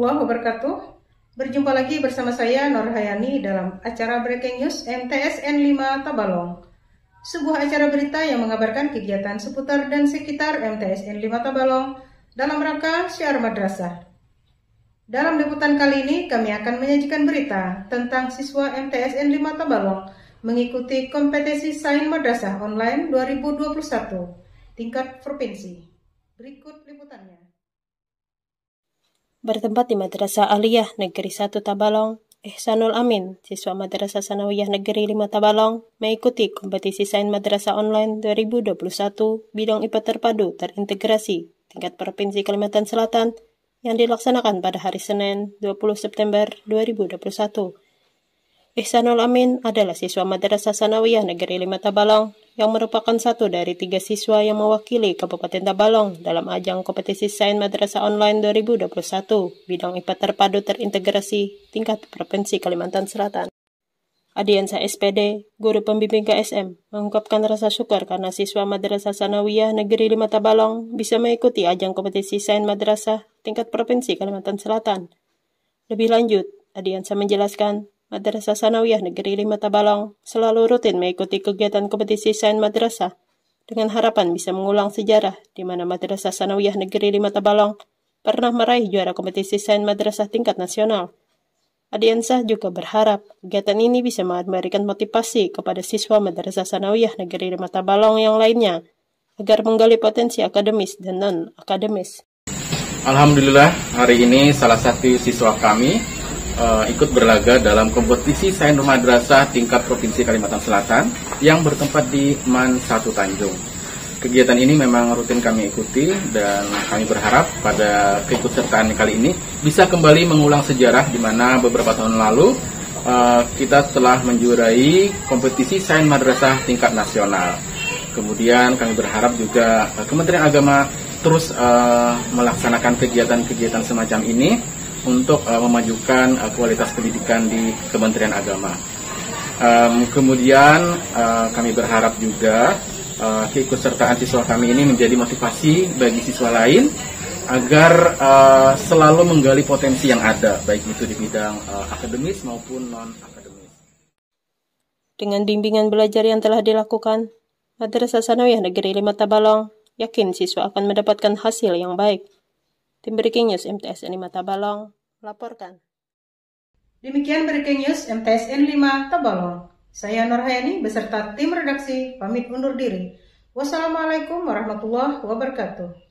warahmatullahi wabarakatuh. Berjumpa lagi bersama saya Nur Hayani dalam acara Breaking News MTSN 5 Tabalong. Sebuah acara berita yang mengabarkan kegiatan seputar dan sekitar MTSN 5 Tabalong dalam rangka syiar madrasah. Dalam liputan kali ini kami akan menyajikan berita tentang siswa MTSN 5 Tabalong mengikuti kompetisi Sain madrasah online 2021 tingkat provinsi. Berikut liputannya bertempat di Madrasah Aliyah Negeri 1 Tabalong, Ihsanul Amin, siswa Madrasah Sanawiyah Negeri 5 Tabalong, mengikuti kompetisi Sains Madrasah Online 2021 Bidang IPA Terpadu Terintegrasi tingkat Provinsi Kalimantan Selatan yang dilaksanakan pada hari Senin 20 September 2021. Ihsanul Amin adalah siswa Madrasah Sanawiyah Negeri 5 Tabalong yang merupakan satu dari tiga siswa yang mewakili Kabupaten Tabalong dalam ajang kompetisi Sains Madrasah Online 2021 bidang IPA terpadu terintegrasi tingkat Provinsi Kalimantan Selatan. Adiansa SPD, guru pembimbing KSM, mengungkapkan rasa syukur karena siswa Madrasah Sanawiyah Negeri 5 Tabalong bisa mengikuti ajang kompetisi Sains Madrasah tingkat Provinsi Kalimantan Selatan. Lebih lanjut, Adiansa menjelaskan, Madrasah Sanawiyah Negeri Lima Tabalong selalu rutin mengikuti kegiatan kompetisi sains madrasah dengan harapan bisa mengulang sejarah di mana Madrasah Sanawiyah Negeri Lima Tabalong pernah meraih juara kompetisi sains madrasah tingkat nasional. Adiansah juga berharap kegiatan ini bisa memberikan motivasi kepada siswa Madrasah Sanawiyah Negeri Lima Tabalong yang lainnya agar menggali potensi akademis dan non-akademis. Alhamdulillah, hari ini salah satu siswa kami uh, ikut berlaga dalam kompetisi Sain madrasah tingkat Provinsi Kalimantan Selatan yang bertempat di Man 1 Tanjung. Kegiatan ini memang rutin kami ikuti dan kami berharap pada keikutsertaan kali ini bisa kembali mengulang sejarah di mana beberapa tahun lalu uh, kita telah menjuarai kompetisi Sain madrasah tingkat nasional. Kemudian kami berharap juga eh, Kementerian Agama terus uh, melaksanakan kegiatan-kegiatan semacam ini untuk uh, memajukan uh, kualitas pendidikan di Kementerian Agama. Um, kemudian uh, kami berharap juga uh, keikutsertaan siswa kami ini menjadi motivasi bagi siswa lain agar uh, selalu menggali potensi yang ada, baik itu di bidang uh, akademis maupun non akademis. Dengan bimbingan belajar yang telah dilakukan, Madrasah Sanawiyah Negeri Lima Tabalong yakin siswa akan mendapatkan hasil yang baik. Tim Breaking News MTSN 5 Tabalong laporkan. Demikian Breaking News MTSN 5 Tabalong. Saya Hayani beserta tim redaksi pamit undur diri. Wassalamualaikum warahmatullahi wabarakatuh.